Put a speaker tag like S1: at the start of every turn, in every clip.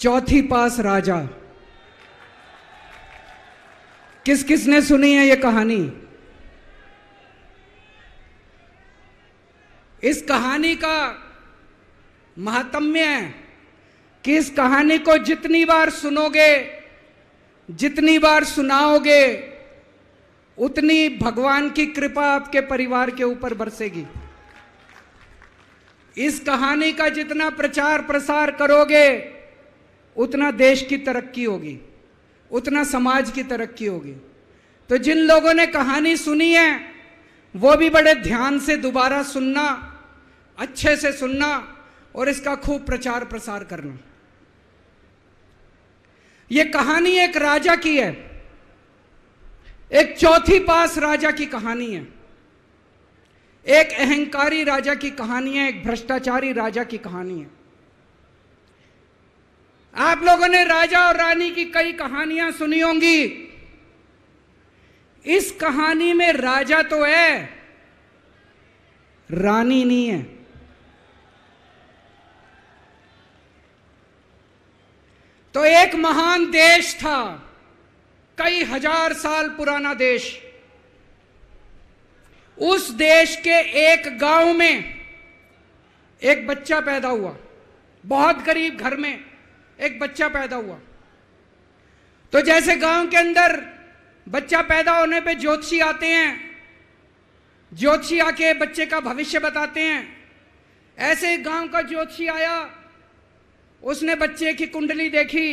S1: चौथी पास राजा किस किस ने सुनी है ये कहानी इस कहानी का महात्म्य है कि इस कहानी को जितनी बार सुनोगे जितनी बार सुनाओगे उतनी भगवान की कृपा आपके परिवार के ऊपर बरसेगी इस कहानी का जितना प्रचार प्रसार करोगे उतना देश की तरक्की होगी उतना समाज की तरक्की होगी तो जिन लोगों ने कहानी सुनी है वो भी बड़े ध्यान से दोबारा सुनना अच्छे से सुनना और इसका खूब प्रचार प्रसार करना ये कहानी एक राजा की है एक चौथी पास राजा की कहानी है एक अहंकारी राजा की कहानी है एक भ्रष्टाचारी राजा की कहानी है आप लोगों ने राजा और रानी की कई कहानियां सुनी होंगी इस कहानी में राजा तो है रानी नहीं है तो एक महान देश था कई हजार साल पुराना देश उस देश के एक गांव में एक बच्चा पैदा हुआ बहुत गरीब घर में एक बच्चा पैदा हुआ तो जैसे गांव के अंदर बच्चा पैदा होने पे ज्योतिषी आते हैं ज्योतिषी आके बच्चे का भविष्य बताते हैं ऐसे गांव का ज्योतिषी आया उसने बच्चे की कुंडली देखी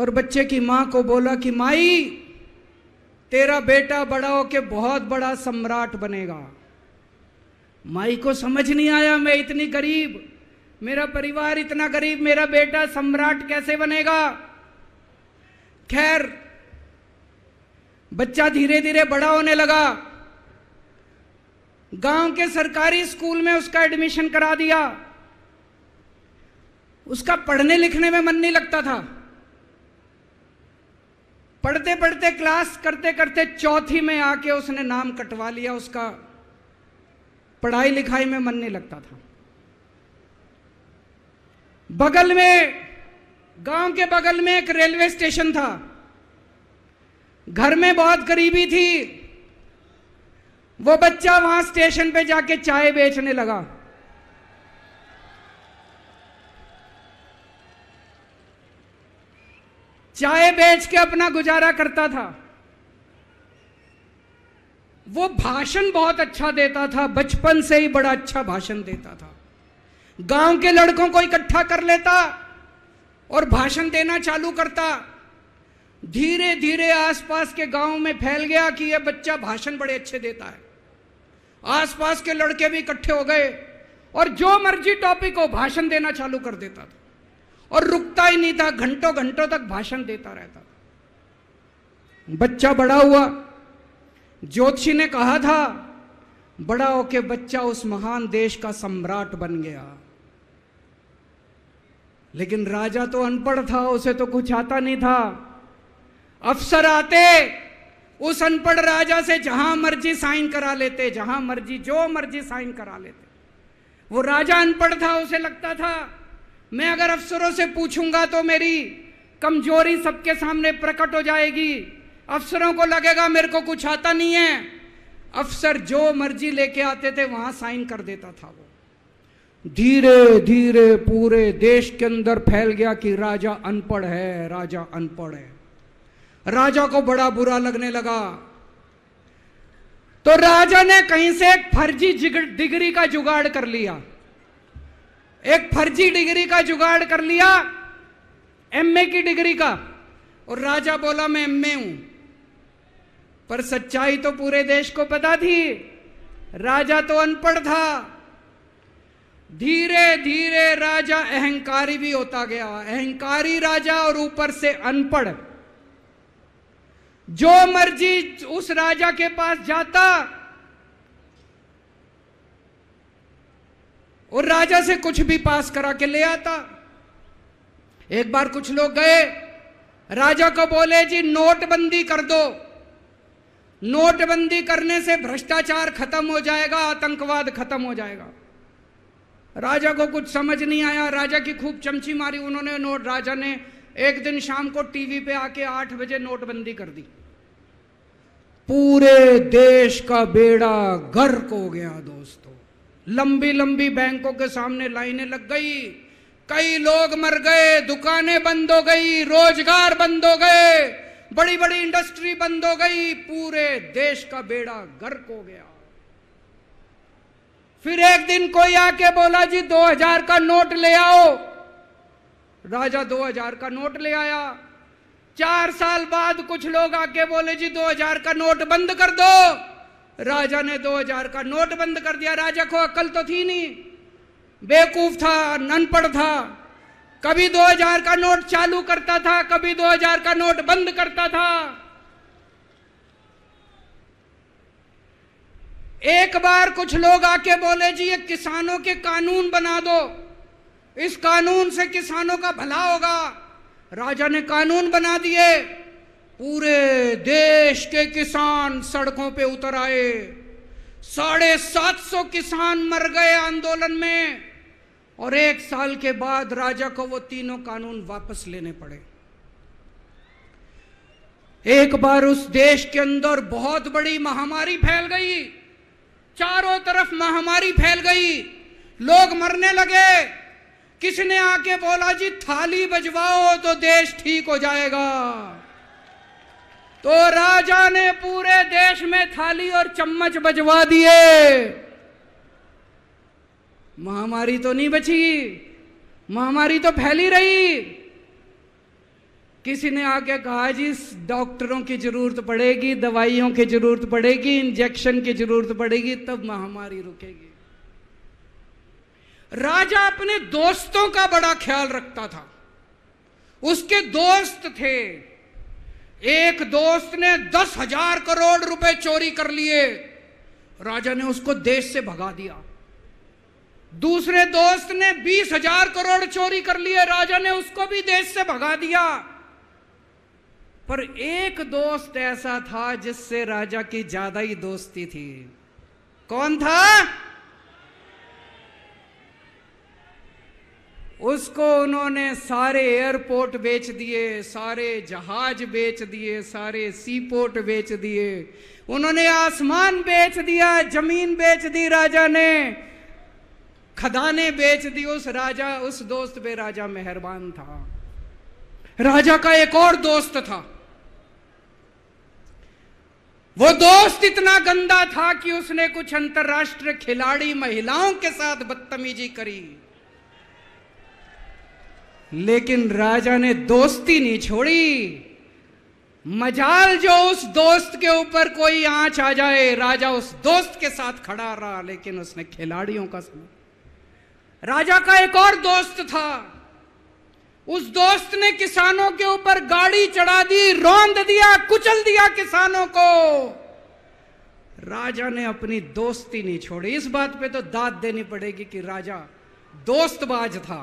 S1: और बच्चे की मां को बोला कि माई तेरा बेटा बड़ा होके बहुत बड़ा सम्राट बनेगा माई को समझ नहीं आया मैं इतनी गरीब मेरा परिवार इतना गरीब मेरा बेटा सम्राट कैसे बनेगा खैर बच्चा धीरे धीरे बड़ा होने लगा गांव के सरकारी स्कूल में उसका एडमिशन करा दिया उसका पढ़ने लिखने में मन नहीं लगता था पढ़ते पढ़ते क्लास करते करते चौथी में आके उसने नाम कटवा लिया उसका पढ़ाई लिखाई में मन नहीं लगता था बगल में गांव के बगल में एक रेलवे स्टेशन था घर में बहुत गरीबी थी वो बच्चा वहां स्टेशन पे जाके चाय बेचने लगा चाय बेच के अपना गुजारा करता था वो भाषण बहुत अच्छा देता था बचपन से ही बड़ा अच्छा भाषण देता था गांव के लड़कों को इकट्ठा कर लेता और भाषण देना चालू करता धीरे धीरे आसपास के गांव में फैल गया कि यह बच्चा भाषण बड़े अच्छे देता है आसपास के लड़के भी इकट्ठे हो गए और जो मर्जी टॉपिक हो भाषण देना चालू कर देता था और रुकता ही नहीं था घंटों घंटों तक भाषण देता रहता था बच्चा बड़ा हुआ ज्योतिषी ने कहा था बड़ा होके बच्चा उस महान देश का सम्राट बन गया लेकिन राजा तो अनपढ़ था उसे तो कुछ आता नहीं था अफसर आते उस अनपढ़ राजा से जहां मर्जी साइन करा लेते जहां मर्जी जो मर्जी साइन करा लेते वो राजा अनपढ़ था उसे लगता था मैं अगर अफसरों से पूछूंगा तो मेरी कमजोरी सबके सामने प्रकट हो जाएगी अफसरों को लगेगा मेरे को कुछ आता नहीं है अफसर जो मर्जी लेके आते थे वहां साइन कर देता था वो धीरे धीरे पूरे देश के अंदर फैल गया कि राजा अनपढ़ है राजा अनपढ़ है राजा को बड़ा बुरा लगने लगा तो राजा ने कहीं से एक फर्जी डिग्री का जुगाड़ कर लिया एक फर्जी डिग्री का जुगाड़ कर लिया एमए की डिग्री का और राजा बोला मैं एमए हूं पर सच्चाई तो पूरे देश को पता थी राजा तो अनपढ़ था धीरे धीरे राजा अहंकारी भी होता गया अहंकारी राजा और ऊपर से अनपढ़ जो मर्जी उस राजा के पास जाता और राजा से कुछ भी पास करा के ले आता एक बार कुछ लोग गए राजा को बोले जी नोटबंदी कर दो नोटबंदी करने से भ्रष्टाचार खत्म हो जाएगा आतंकवाद खत्म हो जाएगा राजा को कुछ समझ नहीं आया राजा की खूब चमची मारी उन्होंने नोट राजा ने एक दिन शाम को टीवी पे आके आठ बजे नोटबंदी कर दी पूरे देश का बेड़ा गर्क हो गया दोस्तों लंबी लंबी बैंकों के सामने लाइनें लग गई कई लोग मर गए दुकानें बंद हो गई रोजगार बंद हो गए बड़ी बड़ी इंडस्ट्री बंद हो गई पूरे देश का बेड़ा गर्क हो गया फिर एक दिन कोई आके बोला जी 2000 का नोट ले आओ राजा 2000 का नोट ले आया चार साल बाद कुछ लोग आके बोले जी 2000 का नोट बंद कर दो राजा ने 2000 का नोट बंद कर दिया राजा को अकल तो थी नहीं बेवकूफ था अनपढ़ था कभी 2000 का नोट चालू करता था कभी 2000 का नोट बंद करता था एक बार कुछ लोग आके बोले जी ये किसानों के कानून बना दो इस कानून से किसानों का भला होगा राजा ने कानून बना दिए पूरे देश के किसान सड़कों पे उतर आए साढ़े सात सौ किसान मर गए आंदोलन में और एक साल के बाद राजा को वो तीनों कानून वापस लेने पड़े एक बार उस देश के अंदर बहुत बड़ी महामारी फैल गई चारों तरफ महामारी फैल गई लोग मरने लगे किसने आके बोला जी थाली बजवाओ तो देश ठीक हो जाएगा तो राजा ने पूरे देश में थाली और चम्मच बजवा दिए महामारी तो नहीं बची महामारी तो फैली रही किसी ने आके कहा जी डॉक्टरों की जरूरत पड़ेगी दवाइयों की जरूरत पड़ेगी इंजेक्शन की जरूरत पड़ेगी तब महामारी रुकेगी राजा अपने दोस्तों का बड़ा ख्याल रखता था उसके दोस्त थे एक दोस्त ने दस हजार करोड़ रुपए चोरी कर लिए राजा ने उसको देश से भगा दिया दूसरे दोस्त ने बीस हजार करोड़ चोरी कर लिए राजा ने उसको भी देश से भगा दिया पर एक दोस्त ऐसा था जिससे राजा की ज्यादा ही दोस्ती थी कौन था उसको उन्होंने सारे एयरपोर्ट बेच दिए सारे जहाज बेच दिए सारे सी पोर्ट बेच दिए उन्होंने आसमान बेच दिया जमीन बेच दी राजा ने खदाने बेच दी उस राजा उस दोस्त पे राजा मेहरबान था राजा का एक और दोस्त था वो दोस्त इतना गंदा था कि उसने कुछ अंतर्राष्ट्रीय खिलाड़ी महिलाओं के साथ बदतमीजी करी लेकिन राजा ने दोस्ती नहीं छोड़ी मजाल जो उस दोस्त के ऊपर कोई आंच आ जाए राजा उस दोस्त के साथ खड़ा रहा लेकिन उसने खिलाड़ियों का समझ राजा का एक और दोस्त था उस दोस्त ने किसानों के ऊपर गाड़ी चढ़ा दी रौंद दिया कुचल दिया किसानों को राजा ने अपनी दोस्ती नहीं छोड़ी इस बात पे तो दाद देनी पड़ेगी कि राजा दोस्तबाज था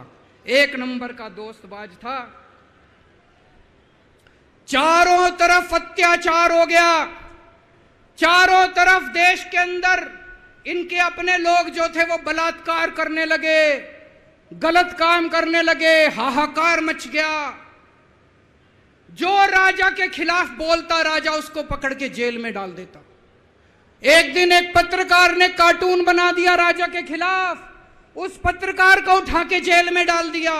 S1: एक नंबर का दोस्तबाज था चारों तरफ अत्याचार हो गया चारों तरफ देश के अंदर इनके अपने लोग जो थे वो बलात्कार करने लगे गलत काम करने लगे हाहाकार मच गया जो राजा के खिलाफ बोलता राजा उसको पकड़ के जेल में डाल देता एक दिन एक पत्रकार ने कार्टून बना दिया राजा के खिलाफ उस पत्रकार को उठा के जेल में डाल दिया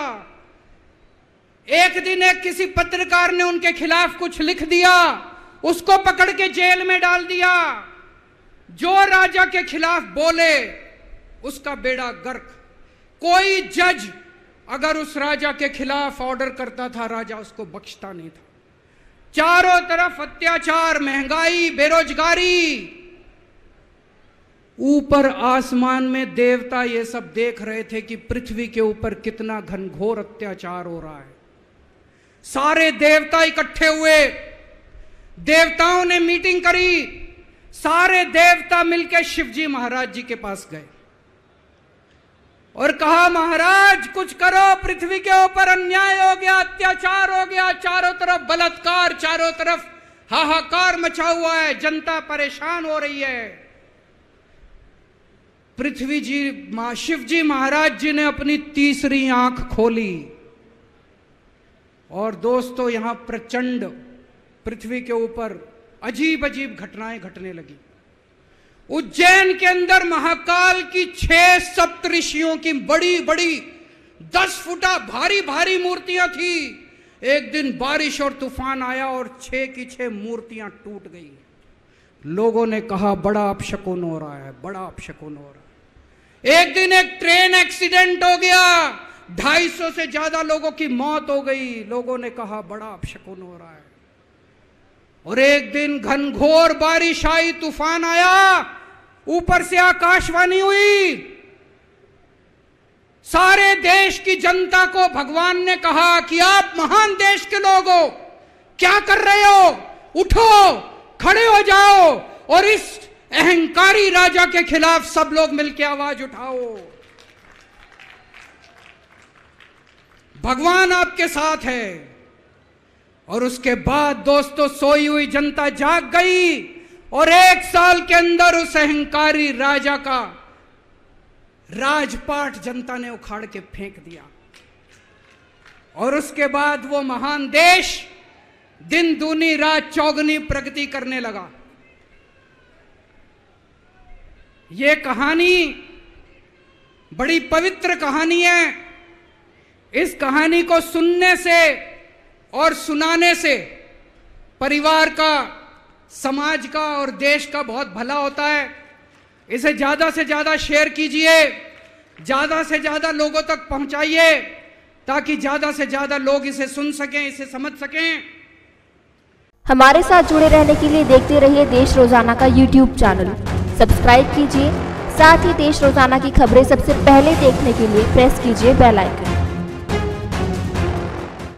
S1: एक दिन एक किसी पत्रकार ने उनके खिलाफ कुछ लिख दिया उसको पकड़ के जेल में डाल दिया जो राजा के खिलाफ बोले उसका बेड़ा गर्क कोई जज अगर उस राजा के खिलाफ ऑर्डर करता था राजा उसको बख्शता नहीं था चारों तरफ अत्याचार महंगाई बेरोजगारी ऊपर आसमान में देवता ये सब देख रहे थे कि पृथ्वी के ऊपर कितना घनघोर अत्याचार हो रहा है सारे देवता इकट्ठे हुए देवताओं ने मीटिंग करी सारे देवता मिलकर शिवजी महाराज जी के पास गए और कहा महाराज कुछ करो पृथ्वी के ऊपर अन्याय हो गया अत्याचार हो गया चारों तरफ बलात्कार चारों तरफ हाहाकार मचा हुआ है जनता परेशान हो रही है पृथ्वी जी शिव जी महाराज जी ने अपनी तीसरी आंख खोली और दोस्तों यहां प्रचंड पृथ्वी के ऊपर अजीब अजीब घटनाएं घटने लगी उज्जैन के अंदर महाकाल की छह सप्तऋषियों की बड़ी बड़ी दस फुटा भारी भारी मूर्तियां थी एक दिन बारिश और तूफान आया और छह की छह मूर्तियां टूट गई लोगों ने कहा बड़ा अपशकुन हो रहा है बड़ा अपशकुन हो रहा है एक दिन एक ट्रेन एक्सीडेंट हो गया ढाई सौ से ज्यादा लोगों की मौत हो गई लोगों ने कहा बड़ा अपशकुन हो रहा है और एक दिन घनघोर बारिश आई तूफान आया ऊपर से आकाशवाणी हुई सारे देश की जनता को भगवान ने कहा कि आप महान देश के लोग हो क्या कर रहे हो उठो खड़े हो जाओ और इस अहंकारी राजा के खिलाफ सब लोग मिलकर आवाज उठाओ भगवान आपके साथ है और उसके बाद दोस्तों सोई हुई जनता जाग गई और एक साल के अंदर उस अहंकारी राजा का राजपाट जनता ने उखाड़ के फेंक दिया और उसके बाद वो महान देश दिन दूनी रात चौगनी प्रगति करने लगा ये कहानी बड़ी पवित्र कहानी है इस कहानी को सुनने से और सुनाने से परिवार का समाज का और देश का बहुत भला होता है इसे ज़्यादा से ज़्यादा शेयर कीजिए ज़्यादा से ज़्यादा लोगों तक पहुंचाइए ताकि ज़्यादा से ज़्यादा लोग इसे सुन सकें इसे समझ सकें हमारे साथ जुड़े रहने के लिए देखते रहिए देश रोजाना का यूट्यूब चैनल सब्सक्राइब कीजिए साथ ही देश रोजाना की खबरें सबसे पहले देखने के लिए प्रेस कीजिए बेल आइकन